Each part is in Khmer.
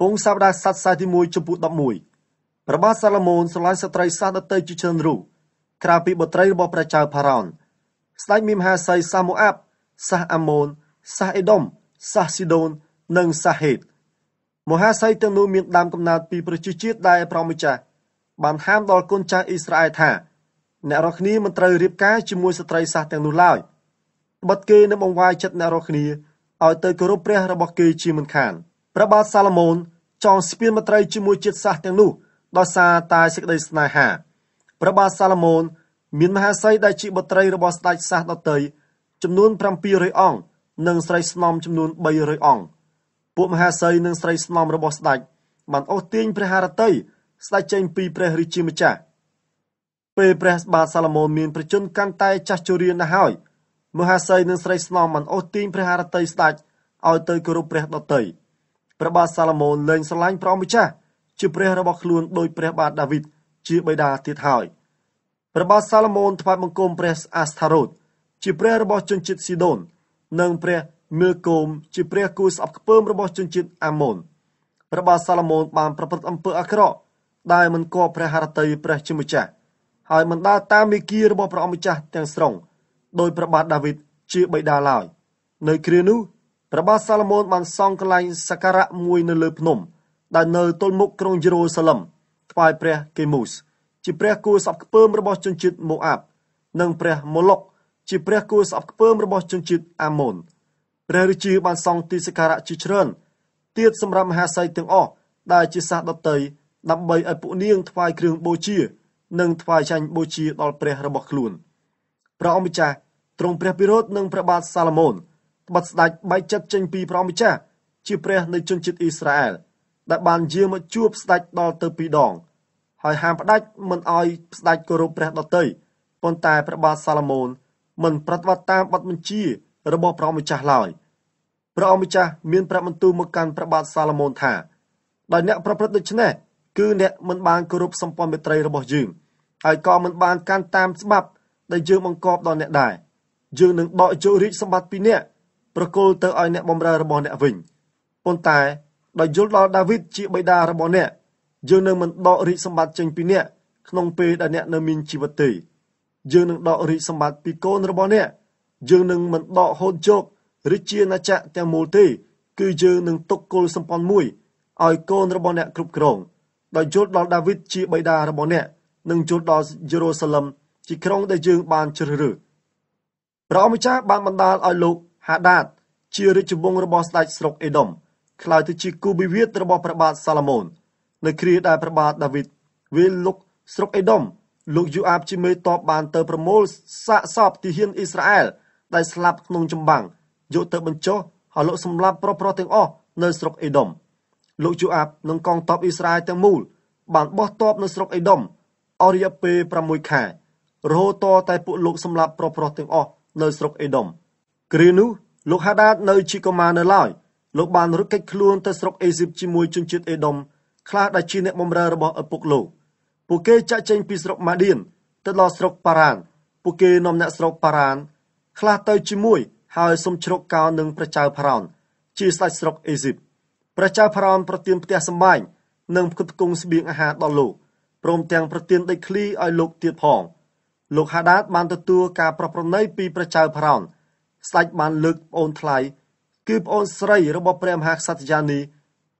ពង្សាវតារស័ក្តិខ្សែទី1ចំពោះ11ព្រះបាទសាឡូមោនស្រឡាញ់ស្ត្រីសាសដតីជាច្រើនរូបក្រៅពីបុត្រីរបស់ព្រះចៅផារ៉ោនស្ដេចមីមហាសីសាម៉ូអាប់សាសអាម៉ូនសាសអេដុំសាសស៊ីដូននិងសាសហេតមហាសីទាំងនោះមានដើមកំណើតពីប្រជាជាតិដែលប្រមចាស់បានហាមដល់កូនចៅអ៊ីស្រាអែលថាអ្នករាល់គ្នាមិនត្រូវរៀបការជាមួយស្ត្រីសាសទាំងនោះឡើយបិទគេនឹងបង្វាយចិត្តអ្នករាល់គ្នាឲ្យទៅគោរពព្រះរបស់គេជាមិនខាន។ព្រះបាទសាឡូមោនចងស្ពានមត្រីជាមួយជាតិសាសន៍ទាំងនោះដោយសារតែសេចក្តីស្នេហាព្រះបាទសាឡូមោនមានមហាសីដែលជាបុត្រីរបស់ស្ដេចសាសដតីចំនួន700អង្គនិងស្រីស្នំចំនួន300អង្គពួកមហាសីនិងស្រីស្នំរបស់ស្ដេចបានអូសទាញព្រះハរតីស្ដេចចេញពីព្រះរាជាម្ចាស់ពេលព្រះបាទសាឡូមោនមានប្រជជនកាន់តែចាស់ជរាណាស់ហើយមហាសីនិងស្រីស្នំបានអូសទាញព្រះハរតីស្ដេចឲ្យទៅគោរពព្រះដតីព្រះបាទសាឡូមោនលែងស្រឡាញ់ព្រះម្ចាស់ជាព្រះរបស់ខ្លួនដោយព្រះបាទដាវីតជាបិតាទៀតហើយព្រះបាទសាឡូមោនថ្វាយបង្គំព្រះអាស្ថារ៉ូតជាព្រះរបស់ជនជាតិស៊ីដូន និងព្រះមើគោមជាព្រះគូស្អប់ខ្ពើមរបស់ជនជាតិអាម៉ុនព្រះបាទសាឡូមោនបានប្រព្រឹត្តអំពើអាក្រក់ដែលមិនគប់ព្រះハរតីព្រះជាម្ចាស់ហើយមិនដើរតាមមេគីរបស់ព្រះអង្គម្ចាស់ទាំងស្រុងដោយព្រះបាទដាវីតជាបិតាឡើយ នៅគ្រានោះរបស់សាឡូមោនបានសង់កន្លែងសក្ការៈមួយនៅលើភ្នំ ដែលនៅទល់មុខក្រុងយេរូសាឡិមថ្វាយព្រះកេមូសជាព្រះគួរសពខ្ពើមរបស់ជនជាតិម៉ូអាប់និងព្រះម៉ូឡុកជាព្រះគួរសពខ្ពើមរបស់ជនជាតិអាម៉ូនព្រះរាជាបានសង់ទីសក្ការៈជាច្រើនទៀតសម្រាប់មហាសីទាំងអស់ដែលជាសាសដតីដើម្បីឲ្យពួកនាងថ្វាយគ្រឿងបូជា និងថ្វាយចាញ់បូជាដល់ព្រះរបស់ខ្លួនព្រះអង្គម្ចាស់ទ្រង់ព្រះពិរោធនិងព្រះបាទសាឡូមោនត្បិតស្ដេចបែកចិត្តចេញពីព្រះម្ចាស់ជាព្រះនៃជនជាតិអ៊ីស្រាអែលដែលបានយាងមកជួបស្ដេចដល់ទៅពីរដងហើយហាមផ្ដាច់មិនឲ្យស្ដេចគោរពព្រះដតីប៉ុន្តែព្រះបាទសាឡូមោនមិនប្រតិបត្តិតាមបទបញ្ជារបស់ព្រះម្ចាស់ឡើយព្រះអង្គម្ចាស់មានប្រាប់បន្ទូលមកកាន់ព្រះបាទសាឡូមោនថាដោយអ្នកប្រព្រឹត្តដូច្នេះគឺអ្នកមិនបានគោរពសម្ព័ន្ធមេត្រីរបស់យើងហើយក៏មិនបានកាន់តាមច្បាប់ដែលយើងបង្កប់ដល់អ្នកដែរយើងនឹងដកជោគរាជសម្បត្តិពីអ្នកប្រគល់ទៅឲ្យអ្នកបម្រើរបស់អ្នកវិញប៉ុន្តែដោយយល់ដល់ដាវីតជាបិតារបស់អ្នកយើងនឹងមិនដករាជសម្បត្តិចេញពីអ្នកក្នុងពេលដែលអ្នកនៅមានជីវិតទេយើងនឹងដករាជសម្បត្តិពីកូនរបស់អ្នកយើងនឹងមិនដកហូតជោគរាជាណាចក្រទាំងមូលទេគឺយើងនឹងទុកគល់សម្ព័ន្ធមួយឲ្យកូនរបស់អ្នកគ្រប់គ្រងដោយយល់ដល់ដាវីតជាបិតារបស់អ្នកនិងយល់ដល់យេរូសាឡឹមជាក្រុងដែលយើងបានជ្រើសរើសព្រះអម្ចាស់បានបណ្ដាលឲ្យលោកហាដាតជារាជវង្សរបស់ស្ដេចស្រុកអេដុំក្លាយទៅជាគូវិវាទរបស់ព្រះបាទសាឡូមោននៅគ្រាដែលព្រះបាទដាវីតវាលុកស្រុកអេដុំលោកយូអាបជាមេតបបានទៅប្រមូលសាកសពទាហានអ៊ីស្រាអែលដែលស្លាប់ក្នុងចម្បាំងយកទៅបញ្ចុះហើយលោកសម្លាប់ប្រុសប្រុសទាំងអស់នៅស្រុកអេដុំលោកយូអាបនិងកងទ័ពអ៊ីស្រាអែលទាំងមូលបានបោះតបនៅស្រុកអេដុំអរិយពេល6ខែរហូតតតែពួកលោកសម្លាប់ប្រុសប្រុសទាំងអស់នៅ ស្រុកអេដុំ។គ្រានោះលោកហាដាតនៅជីកូម៉ានៅឡើយលោកបានរត់គេចខ្លួន ទៅស្រុកអេស៊ីបជាមួយជនជាតិអេដុំខ្លះដែលជាអ្នកបម្រើរបស់ឪពុកលោកពួកគេចាក់ចេញ ពីស្រុកម៉ាឌៀនទៅដល់ស្រុកប៉ារ៉ានពួកគេនាំអ្នកស្រុកប៉ារ៉ានខ្លះទៅ ជាមួយ ហើយសុំជ្រកកោននឹងព្រះចៅផារ៉ោនជាស្ដេចស្រុកអេស៊ីបព្រះចៅផារ៉ោនប្រទានផ្ទះសម្បែងនិងផ្គត់ផ្គង់ស្បៀងអាហារដល់លោកព្រមទាំងប្រទានដីធ្លីឲ្យលោកទៀតផងលោកហាដាតបានទទួលការ ប្រប្រណីពីព្រះចៅផារ៉ោនស្ដេចបាន លើកប្អូនថ្លៃគឺប្អូនស្រីរបស់ព្រះមហាក្សត្រយានី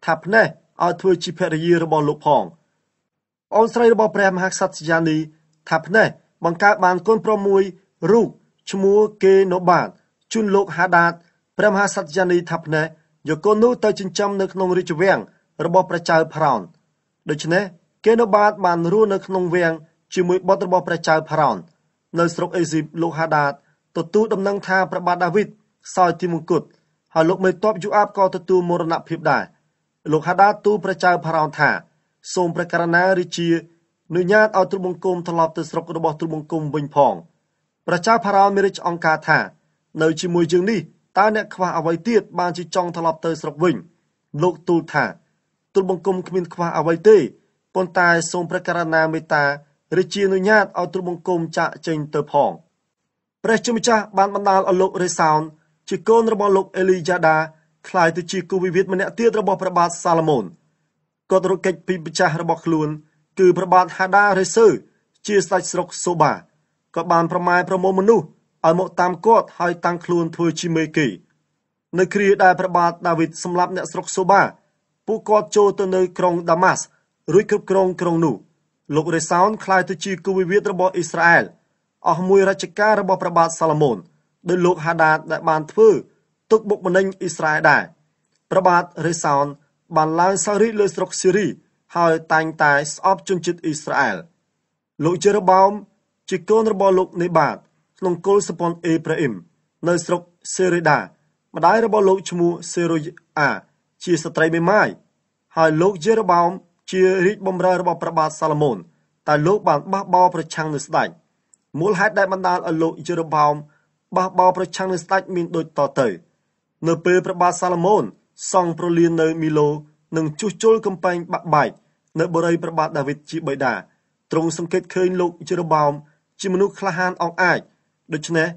ថាភ្នេះឲ្យធ្វើជាភរិយារបស់លោកផងប្អូនស្រីរបស់ព្រះមហាក្សត្រយានីថាភ្នេះបង្កើតបានកូនប្រុសមួយរូបឈ្មោះកេណូបាទជូនលោកហាដាត ព្រះមហាក្សត្រយានីថាភ្នេះយកកូននោះទៅចិញ្ចឹមនៅក្នុងរាជវាំងរបស់ព្រះចៅប្រោនដូច្នេះកេណូបាទបានរស់នៅក្នុងវាំងជាមួយបុត្ររបស់ព្រះចៅប្រោននៅស្រុកអេស៊ីបលោកហាដាតទទួលដំណឹងថាព្រះបាទដាវីតសោយទីមង្គតហើយលោកមេតបយូអាបក៏ទទួលមរណភាពដែរលោកហាដាទូព្រះចៅផារ៉ោនថា សូមព្រះករណារាជានុញ្ញាតឲ្យទ្រង់បង្គំត្រឡប់ទៅស្រុករបស់ទ្រង់បង្គំវិញផងព្រះចៅផារ៉ោនមានរាជអង្គការថានៅជាមួយយើងនេះតើអ្នកខ្វះអ្វីទៀតបានជាចង់ត្រឡប់ទៅស្រុកវិញលោកទូលថាទ្រង់បង្គំគ្មានខ្វះអ្វីទេប៉ុន្តែសូមព្រះករណាមេត្តារាជានុញ្ញាតឲ្យទ្រង់បង្គំចាក់ចេញទៅផង។ព្រះជាម្ចាស់បានបណ្ដាលឲ្យលោករេសោនជាកូនរបស់លោកអេលីយ៉ាដាខ្លាយទៅជាគូវិវាទម្នាក់ទៀតរបស់ព្រះបាទសាឡូមោនគាត់រត់គេចពីម្ចាស់របស់ខ្លួនគឺព្រះបាទហាដារេសឺជាស្ដេចស្រុកសូបាគាត់បានប្រម៉ែប្រមូលមនុស្សឲ្យមកតាមគាត់ហើយតាំងខ្លួនធ្វើជាមេគេនៅគ្រាដែលព្រះបាទដាវីតសម្លាប់អ្នកស្រុកសូបាពួកគាត់ចូលទៅនៅក្រុងដាម៉ាស់រួចគ្រប់គ្រងក្រុងនោះលោករេសោនខ្លាយទៅជាគូវិវាទរបស់អ៊ីស្រាអែលអស់មួយរជ្ជកាលរបស់ព្រះបាទសាឡូមោនដោយលោកហាដាតដែលបានធ្វើទុកបុកម្នេញអ៊ីស្រាអែលដែរព្រះបាទរេសោនបានឡើងសារីលើស្រុកស៊ីរី ហើយតែងតែស្អប់ជនជាតិអ៊ីស្រាអែលលោកជេរ៉ូបោមជាកូនរបស់លោកនេបាទក្នុងគុលសពនអេប្រាអ៊ីមនៅស្រុកសេរេដាម្ដាយរបស់លោកឈ្មោះសេរុយអាជាស្ត្រីមេម៉ាយហើយ លោកយេរ៉ូបោមជារាជបំរើរបស់ព្រះបាទសាឡូមោនតែលោកបានបះបោរប្រឆាំងនឹងស្ដេចមូលហេតុដែលបណ្ដាលឲ្យលោកយឺរ៉ូបោមបះបោប្រឆាំងនឹងស្ដេចមានដូចតទៅនៅ ពេលព្រះបាទសាឡូមោនសង់ប្រលាននៅមីឡូនិងជួសជុលកំពែងបាក់បែកនៅបរិយព្រះបាទដាវីតជាបិតាទ្រង់សង្កេតឃើញលោកយឺរ៉ូបោមជាមនុស្សក្លាហានអង្អាចដូច្នេះ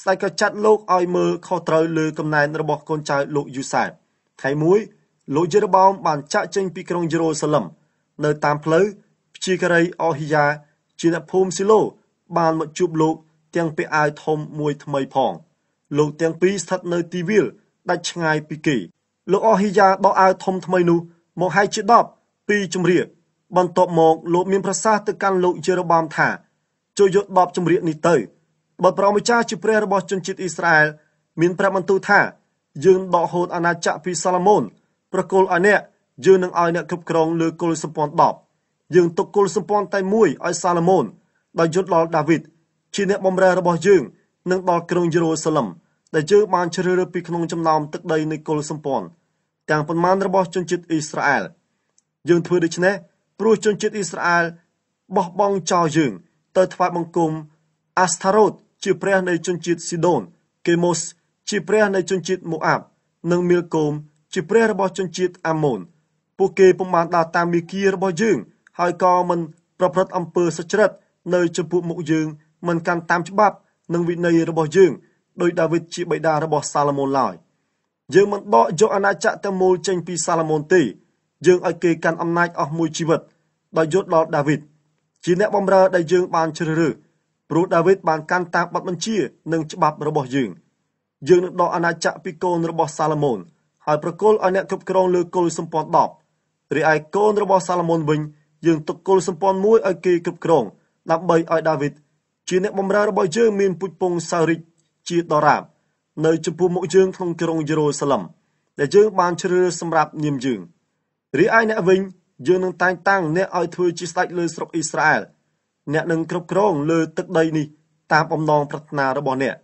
ស្ដេចក៏ចាត់លោកឲ្យមើលខុសត្រូវលើកំណែនរបស់កូនចៅលោកយូសែបថ្ងៃមួយលោកយេរ៉ូបោមបានចាក់ចេញ ពីក្រុងយេរូសាឡិមនៅតាមផ្លូវព្យាការីអូហ៊ីយ៉ាជាអ្នកភូមិស៊ីឡូបានមកជួបលោកទាំងពាក់អាវធំមួយថ្មីផងលោកទាំងពីរស្ថិតនៅទីវាលដាច់ឆ្ងាយពីគេលោកអហ៊ីយ៉ាដកអាវធំថ្មីនោះមកហែកជា10ពីជំរាបបន្ទាប់មកលោកមានប្រសាសន៍ទៅកាន់លោកយេរ៉ូបាមថាចូលយក10ជំរាបនេះទៅបើប្រមចាជាព្រះរបស់ជនជាតិអ៊ីស្រាអែលមានប្រាប់បន្ទូលថាយើងដកហូតអាណាចក្រពីសាឡូមោនប្រគល់ឲ្យអ្នកយើងនឹងឲ្យអ្នកគ្រប់គ្រងលើគុលសម្ព័ន្ធ10យើងទុកគុលសម្ព័ន្ធតែមួយឲ្យសាឡូមោនដោយយុទ្ធដល់ដាវីតជាអ្នកបំរើរបស់យើងនិងដល់ក្រុងយេរូសាឡិមដែលយើងបានជ្រើសរើសពីក្នុងចំណោមទឹកដីនៃគល់សម្ព័ន្ធទាំងប៉ុន្មានរបស់ជនជាតិអ៊ីស្រាអែលយើងធ្វើដូច្នេះព្រោះជនជាតិអ៊ីស្រាអែលបោះបង់ចោលយើង ទៅថ្វាយបង្គំអាស្ថារ៉ូត ជាព្រះនៃជនជាតិស៊ីដូនកេម៉ូសជាព្រះនៃជនជាតិម៉ូអាប់និងមីលកូមជាព្រះរបស់ជនជាតិអាម៉ូនពួកគេពុំបានដើរតាមមីគីរបស់យើង ហើយក៏មិន ប្រព្រឹត្តអំពើសុចរិតនៅចំពោះមុខយើងមិនកាន់តាមច្បាប់និងវិន័យរបស់យើងដោយដាវីតជាបិតារបស់សាឡូមោនឡើយយើងមិនដកយកអាណាចក្រទៅមូលចេញពីសាឡូមោនទេយើងឲ្យគេកាន់អំណាចអស់មួយជីវិតដោយយល់ដល់ដាវីតជាអ្នកបម្រើដែលយើង បានជ្រើសរើសព្រោះដាវីតបានកាន់តាមបទបញ្ជានិងច្បាប់របស់យើងយើងនឹងដកអាណាចក្រពីកូនរបស់សាឡូមោនហើយប្រគល់ឲ្យអ្នកគ្រប់គ្រងលើគល់សម្ព័ន្ធ10រីឯកូនរបស់សាឡូមោនវិញយើង ទុកគល់សម្ព័ន្ធមួយឲ្យគេគ្រប់គ្រងដើម្បីឲ្យដាវីតជាអ្នកបម្រើរបស់យើងមានពុជពងសារិកជាដរាបនៅចំពោះមុខយើងក្នុងក្រុងយេរូសាឡិមដែលយើងបានជ្រើសសម្រាប់នាមយើងរីឯអ្នកវិញយើងនឹងតែងតាំងអ្នកឲ្យធ្វើជាស្ដេចលើស្រុកអ៊ីស្រាអែលអ្នកនឹងគ្រប់គ្រងលើទឹកដីនេះតាមបំណងប្រាថ្នារបស់អ្នក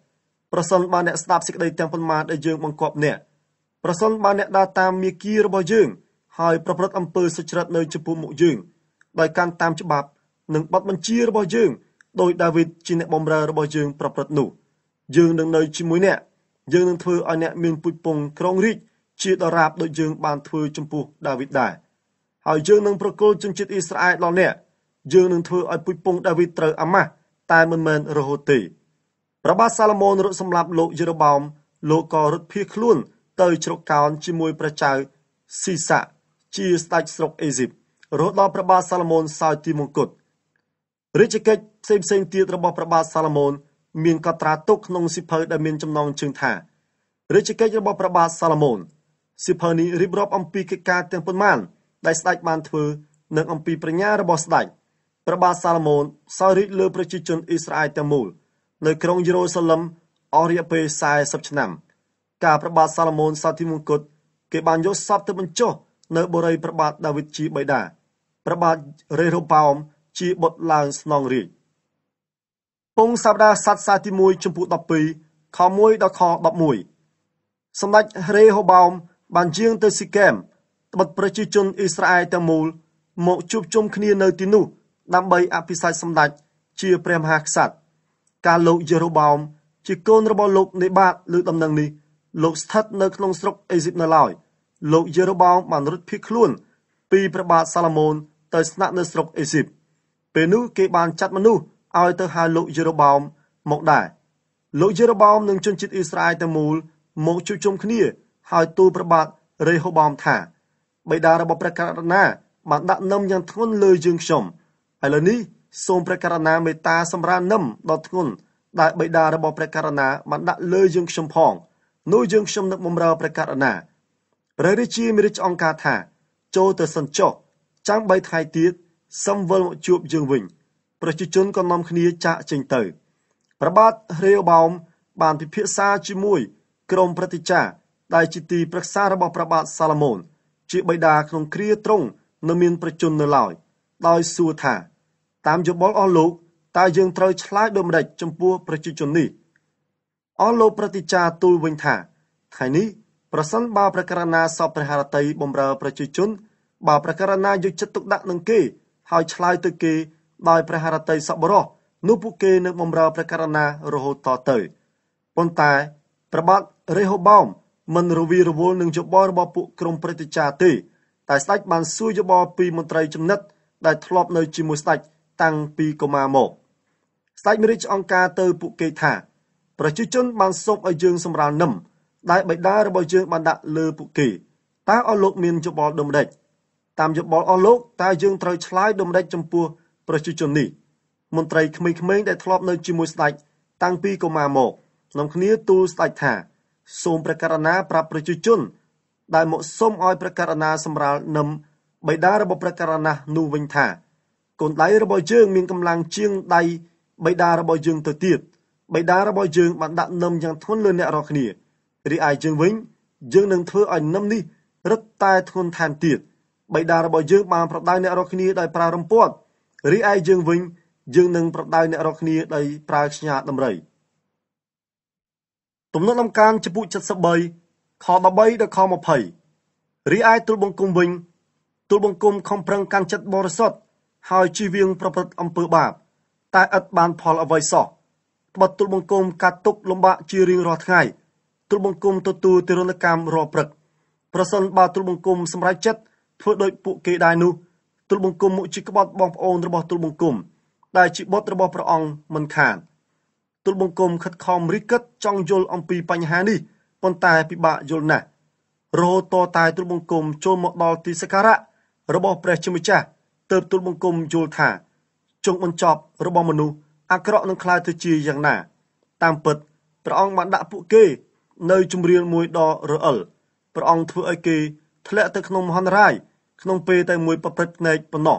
ប្រសិនបើអ្នកស្ដាប់សេចក្តីទាំងប៉ុន្មានដែលយើងបង្គាប់អ្នកប្រសិនបើអ្នកដើរតាមមាគ៌ារបស់យើងហើយប្រព្រឹត្តអំពើសុចរិតនៅចំពោះមុខយើងដោយកាន់តាមច្បាប់និងបទបញ្ជារបស់យើងដោយដាវីតជាអ្នកបម្រើរបស់យើង ប្រព្រឹត្តនោះយើងនឹងនៅជាមួយអ្នកយើងនឹងធ្វើឲ្យអ្នកមានពុជពងក្រងរាជជាដរាបដូចយើង បានធ្វើចំពោះដាវីតដែរហើយយើងនឹងប្រគល់ជនជាតិអ៊ីស្រាអែលដល់អ្នកយើងនឹងធ្វើឲ្យពុជពងដាវីតត្រូវអាម៉ាស់តែមិនមែនរហូតទេប្របាទសាឡូមោនរត់សម្លាប់លោកយេរ៉ូបោមលោកក៏រត់ភៀសខ្លួនទៅជ្រកកោនជាមួយព្រះចៅស៊ីសាជាស្ដេចស្រុកអេស៊ីបរហូតដល់ព្រះបាទសាឡូមោនសោយទីមង្គតរាជកិច្ចផ្សេងៗទៀតរបស់ព្រះបាទសាឡូមោនមានកត់ត្រាទុកក្នុងសៀវភៅដែលមានចំណងជើងថារាជកិច្ចរបស់ព្រះបាទសាឡូមោនសៀវភៅនេះរៀបរាប់អំពីកិច្ចការទាំងប៉ុន្មានដែលស្ដេចបានធ្វើនិងអំពីប្រាជ្ញារបស់ស្ដេចព្រះបាទសាឡូមោនសោយរាជ្យលើប្រជាជនអ៊ីស្រាអែលទាំងមូលនៅក្រុងយេរូសាឡឹមអស់រយៈពេល40ឆ្នាំការព្រះបាទសាឡូមោនសោយទីមង្គតគេបានយកសពទៅបញ្ចុះនៅបុរីព្រះបាទដាវីតជាបិតាព្រះបាទរេហូប៉ោមជាបុត្រឡើងស្នងរាជពងសាវតាស័តសាទី1ចំពោះ12ខ1ដល់ខ11សម្ដេចរេហូបោម បានជាងទៅស៊ីកែមត្បិតប្រជាជនអ៊ីស្រាអែលទាំងមូលមកជួបជុំគ្នានៅទីនោះដើម្បីអភិសេកសម្ដេចជាព្រះមហាក្សត្រការលោកយេរូបោមជាកូនរបស់លោក នេបាតលើដំណឹងនេះលោកស្ថិតនៅក្នុងស្រុកអេស៊ីបនៅឡើយលោកយេរូបោមបានរត់ភៀសខ្លួន ពីព្រះបាទសាឡូមោនទៅស្នាក់នៅស្រុកអេស៊ីប។ពេលនោះគេបានចាត់មនុស្សឲ្យទៅហៅលោកយេរូបោមមកដែរលោកយេរូបោមនិងជនជាតិអ៊ីស្រាអែលទាំងមូលមកជួបជុំគ្នាហើយទូលប្របាទរេហូបោមថាបិតារបស់ព្រះករណាបានដាក់នឹមយ៉ាងធ្ងន់លើយើងខ្ញុំឥឡូវនេះសូមព្រះករណាមេត្តាសម្រាននឹមដ៏ធ្ងន់ដែលបិតារបស់ព្រះករណាបានដាក់លើយើងខ្ញុំផងនោះយើងខ្ញុំនឹងបំរើព្រះករណាព្រះរាជាមានរាជអង្ការថា ចូលទៅសិនចុះចាំ3ថ្ងៃទៀតសូមវិលមកជួបយើងវិញ ប្រជាជនក៏នាំគ្នាចាកចេញទៅ ប្របាទរាវបោម បានពិភាក្សាជាមួយ ក្រុមប្រតិចារដែលជាទីប្រឹក្សារបស់ប្របាទសាឡូមោនជាបិតាក្នុងគ្រាត្រង់នៅមានប្រជជននៅឡើយដោយសួរថាតាមយោបល់អស់លោកតើយើងត្រូវឆ្លើយដូចម្តេចចំពោះប្រជាជននេះអស់លោកប្រតិចារទូលវិញថាថ្ងៃនេះប្រសិនបើប្រការណាសពព្រះハរតីបំរើប្រជាជនបើប្រការណាយកចិត្តទុកដាក់នឹងគេហើយឆ្លើយទៅគេដោយព្រះハរតីសប្បុរសនោះពួកគេនឹងបម្រើព្រះករណារហូតតទៅប៉ុន្តែព្រះបាទរេហូបោមមិនរវីរវល់នឹងយោបល់របស់ពួកក្រុមព្រឹទ្ធាចារ្យទេតែស្ដេចបានសួរយោបល់ពីមន្ត្រីចំណិត ដែល ធ្លាប់នៅ ជាមួយស្ដេចតាំងពីកុមារមក ស្ដេចមានរាជអង្ការទៅពួកគេថាប្រជាជន បានសុំឲ្យយើងសម្រាលនឹមដែលបិតារបស់យើងបានដាក់លើពួកគេតើអស់លោកមានយោបល់ដូចម្ដេចតាមយោបល់អស់លោកតើយើងត្រូវឆ្លើយដូចម្តេចចំពោះប្រជាជននេះ មន្ត្រីក្មេងៗដែលធ្លាប់នៅជាមួយស្ដេចតាំងពីកុមារមកនាំគ្នាទូលស្ដេចថាសូមព្រះករណាប្រាប់ប្រជាជន ដែលមកសុំឲ្យព្រះករណាសម្រាលនឹមបិតារបស់ព្រះករណានោះវិញថាកូនដៃរបស់យើង មានកម្លាំងជាងដៃបិតារបស់យើងទៅទៀតបិតារបស់យើងបានដាក់នឹមយ៉ាងធ្ងន់លើអ្នករាល់គ្នា រីឯយើងវិញយើងនឹងធ្វើឲ្យនឹមនេះរឹតតែធ្ងន់ថែមទៀតបិតារបស់យើងបានប្រដៅអ្នករាល់គ្នាដោយប្រើរំពាត់រីឯយើងវិញយើងនឹងប្រដៅអ្នករាល់គ្នាដោយប្រើខ្ញាដំរីទំនុកលំការចំពុ73ខ13ដល់ខ20រីឯទូលបង្គំវិញទូលបង្គំខំប្រឹងកាន់ចិត្តបរិសុទ្ធហើយជិះវៀងប្រព្រឹត្តអំពើបាបតែឥតបាន ផលអ្វីសោះត្បិតទូលបង្គំកាត់ទុកលំបាកជារៀងរាល់ថ្ងៃទូលបង្គំទទួលទរណកម្មរាល់ព្រឹកប្រសិនបើទូលបង្គំសម្រេចចិត្តធ្វើដោយពួកគេដែរនោះទូលបង្គំមុខជាក្បត់បងប្អូនរបស់ទូលបង្គំដែលជាបុត្ររបស់ព្រះអង្គមិនខានទូលបង្គំខិតខំរិះគិតចង់យល់អំពីបញ្ហានេះប៉ុន្តែពិបាកយល់ណាស់រហូតតតែទូលបង្គំចូលមកដល់ទីសក្ការៈរបស់ព្រះជាម្ចាស់ទើបទូលបង្គំយល់ថាចុងបញ្ចប់របស់មនុស្សអាក្រក់នឹងក្លាយទៅជាយ៉ាងណា តាមពិតព្រះអង្គបានដាក់ពួកគេ នៅជំរាលមួយដ៏រអិលព្រះអង្គធ្វើឲ្យគេ ធ្លាក់ទៅក្នុងមហន្តរាយក្នុងពេលតែមួយប្រព្រឹត្តភ្នែកប៉ុណ្ណោះ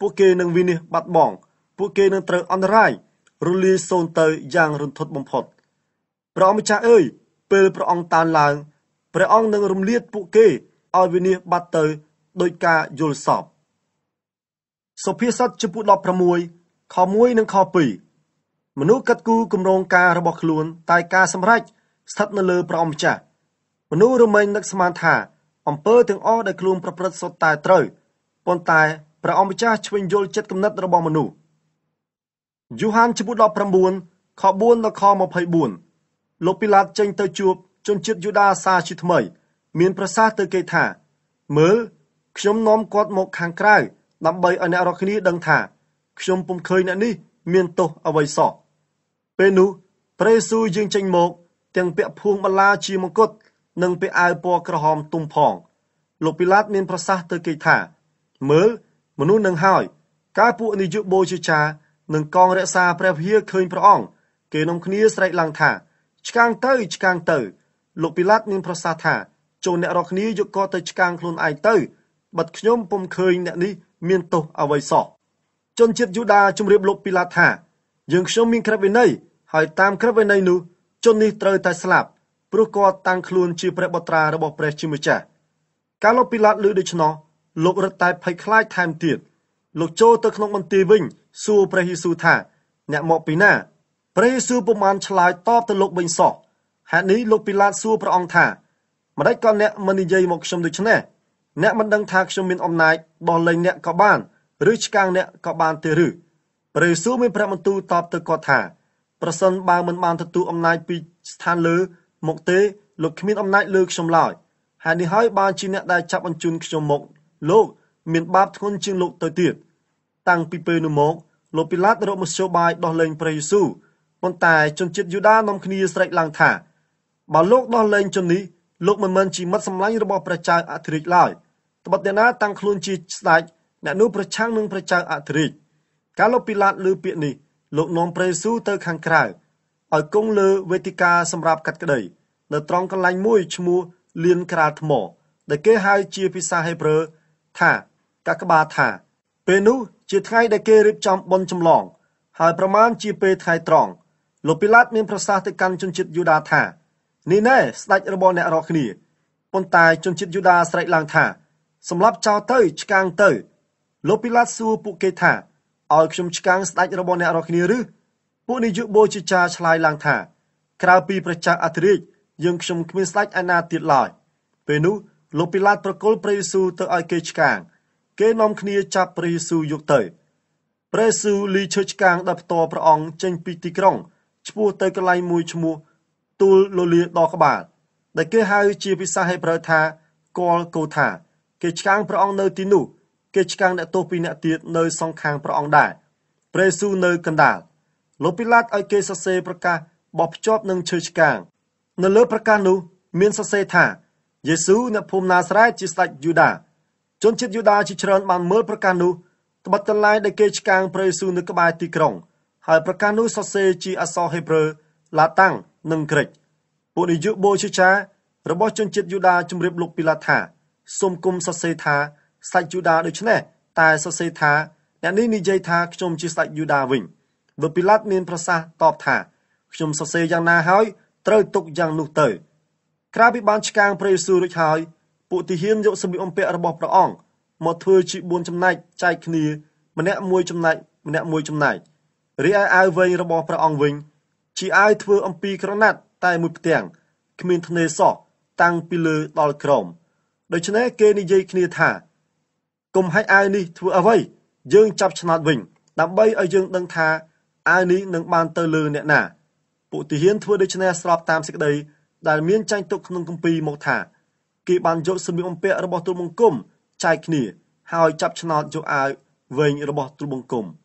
ពួកគេនឹងវិនិច្ឆ័យបាត់បង់ពួកគេនឹងត្រូវអន្តរាយរលាយសូន្យទៅយ៉ាងរន្ធត់បំផុតព្រះអង្គម្ចាស់អើយ ពេលព្រះអង្គតានឡើងព្រះអង្គនឹងរំលាតពួកគេឲ្យវិនិច្ឆ័យបាត់ទៅដោយការយល់សប្តិសុភាសិតចំពោះ16ខ1និងខ2មនុស្សកាត់គូគម្រោងការរបស់ខ្លួនតែការសម្រេចស្ថិតនៅលើព្រះអង្គម្ចាស់មនុស្សរមែងនឹកស្មានថាអំពើទាំងអស់ដែលខ្លួនប្រព្រឹត្តសុទ្ធតែត្រូវប៉ុន្តែព្រះអង្គម្ចាស់ឆ្វេងយល់ចិត្តគំនិតរបស់មនុស្សយូហានជំពូក19ខ4ដល់ខ24លោកពីឡាតចេញទៅជួបជនជាតិយូដាសាជាថ្មី មានប្រសាសន៍ទៅគេថា មើលខ្ញុំនាំគាត់មកខាងក្រៅដើម្បីឲ្យអ្នករាល់គ្នាដឹងថា ខ្ញុំពុំឃើញអ្នកនេះមានទោសអ្វីសោះពេលនោះព្រះយេស៊ូវយាងចេញមកទាំងពាក់ភួងបន្លាជាមង្គតនិងពាក់អាវពណ៌ក្រហមទុំផង លោកពីឡាតមាន ប្រសាសន៍ទៅគេថាមើលមនុស្សនឹងហើយ កាលពួកនាយកបូជាចារនិងកងរក្សាព្រះវិហារឃើញព្រះអង្គគេនាំគ្នាស្រែកឡើងថាឆ្កាងទៅឆ្កាងទៅលោកពីឡាតមានប្រសាសន៍ថាចូលអ្នករកគ្នាយកកទៅឆ្កាងខ្លួនឯងទៅបាត់ខ្ញុំពុំឃើញអ្នកនេះមានទោសអ្វីសោះជនជាតិយូដាជំរាប លោកពីឡាតថាយើងខ្ញុំមានក្រឹតវិន័យហើយតាមក្រឹតវិន័យនោះជននេះត្រូវតែស្លាប់ព្រោះគាត់តាំងខ្លួនជាព្រះបត្រារបស់ព្រះជាម្ចាស់កាលលោកពីឡាតឮដូច្នោះលោករឹតតែភ័យខ្លាចថែមទៀតលោកចូលទៅក្នុងបន្ទាយវិញសួរព្រះយេស៊ូវថា អ្នកមកពីណាព្រះយេស៊ូវពុំបានឆ្លើយតបទៅលោកវិញសោះហេតុនេះលោកពីឡាតសួរព្រះអង្គថាម្តេចក៏អ្នកមិននិយាយមកខ្ញុំដូច្នេះអ្នកមិនដឹងថាខ្ញុំមានអំណាចដោះលែងអ្នកក៏បានឬឆ្កាំងអ្នកក៏បានទេឬព្រះយេស៊ូវមានព្រះបន្ទូលតបទៅគាត់ថាប្រសិនបើមិនបានទទួលអំណាចពីស្ថានលើមកទេលោកគ្មានអំណាចលើខ្ញុំឡើយហេតុនេះហើយបានជាអ្នកដែលចាប់បញ្ជូនខ្ញុំមកលោកមានបាបធ្ងន់ជាងលោកទៅទៀតតាំងពីពេលនោះមកលោកពីឡាតរកមធ្យោបាយដោះលែងព្រះយេស៊ូវប៉ុន្តែជនជាតិយូដានាំគ្នាស្រែកឡើងថាបើលោកដោះលែងជននេះលោក មិនមែនជាមិត្តសម្លាញ់របស់ព្រះចៅអធិរាជឡើយត្បិតអ្នកណាតាំងខ្លួនជាស្ដេចអ្នកនោះប្រឆាំងនឹងព្រះចៅអធិរាជកាលលោកពីឡាត លើពាក្យនេះលោកនាំព្រះយេស៊ូវទៅខាងក្រៅឲ្យគង់លើវេទិកាសម្រាប់កាត់ក្តីនៅត្រង់កន្លែងមួយឈ្មោះលៀនក្រាលថ្មដែលគេហៅជាភាសាហេប្រឺថាកាកបាថាពេលនោះជាថ្ងៃដែលគេរៀបចំបុណ្យចម្លងហើយប្រមាណជាពេលថ្ងៃត្រង់លោកពីឡាតមានប្រសាសន៍ទៅកាន់ជនជាតិយូដាថានេះណែស្ដេចរបស់អ្នករាល់គ្នាប៉ុន្តែជនជាតិយូដាស្រែកឡើងថា សម្រាប់ចោលទៅ ឆ្កាងទៅលោកពីឡាតសួរពួកគេថាឲ្យខ្ញុំឆ្កាងស្ដេចរបស់អ្នករាល់គ្នាឬពួកនាយកបូជាចារឆ្លើយឡើងថាក្រៅពីប្រជាអធិរាជយើងខ្ញុំគ្មានស្ដេចអាណាទៀតឡើយពេលនោះលោកពីឡាតប្រគល់ព្រះយេស៊ូវទៅឲ្យគេឆ្កាង គេនាំគ្នាចាប់ព្រះយេស៊ូវយកទៅព្រះយេស៊ូវលីឈើឆ្កាងដល់ផ្ទាល់ព្រះអង្គចេញពីទីក្រុងឆ្ពោះទៅកន្លែងមួយឈ្មោះ ទូលលលាដល់ក្បាលដែលគេហៅជាភាសាហេប្រឺថាកលកូថា គេឆ្កាងព្រះអង្គនៅទីនោះគេឆ្កាងអ្នកទោសពីរអ្នកទៀតនៅសងខាងព្រះអង្គដែរព្រះយេស៊ូវនៅកណ្ដាលលោកពីឡាតឲ្យគេសរសេរប្រកាសបោះភ្ជាប់នឹងឈើឆ្កាង នៅលើប្រកាសនោះមានសរសេរថាយេស៊ូអ្នកភូមិណាស្រែជាស្ដេចយូដាជនជាតិយូដាជាច្រើនបានមើលប្រកាសនោះត្បិតកន្លែងដែលគេឆ្កាងព្រះយេស៊ូនៅក្បែរទីក្រុង ហើយប្រកាសនោះសរសេរជាអក្សរហេប្រឺឡាតាំងនិងក្រិចពួកនាយកបូជាចារបស់ជនជាតិយូដាជម្រាបលោកពីឡាថាសូមគុំសរសេរថាស្ដេចយូដាដូច្នេះតែសរសេរថាអ្នកនេះនិយាយថាខ្ញុំជាស្ដេចយូដាវិញ។លោកពីឡាតមានប្រសាសន៍តបថាខ្ញុំសរសេរយ៉ាងណាហើយត្រូវទុកយ៉ាងនោះទៅក្រៅពីបានឆ្កាងព្រះយេស៊ូវរួចហើយពួកទាហានយកសម្ភារអំពាក់របស់ព្រះអង្គមកធ្វើជា4ចំណែកចែកគ្នា ម្នាក់មួយចំណែកម្នាក់មួយចំណែករីឯអាវវែងរបស់ព្រះអង្គវិញជាអាវធ្វើអំពីក្រណាត់តែមួយផ្ទាំងគ្មានធ្នេសោះតាំងពីលើដល់ក្រោមដូច្នេះគេនិយាយគ្នាថាកុំហែកអាវនេះធ្វើអ្វីយើងចាប់ឆ្នោតវិញដើម្បីឲ្យយើងដឹងថាអាវនេះនឹងបានទៅលើអ្នកណាពួកទាហានធ្វើដូច្នេះស្របតាមសេចក្តីដែលមានចែងទុកក្នុងគម្ពីរមកថាគេបានយកសម្ភារបំពាក់របស់ទូលបង្គំចែកគ្នាហើយចាប់ឆ្នោតយកអាវវែងរបស់ទូលបង្គំ។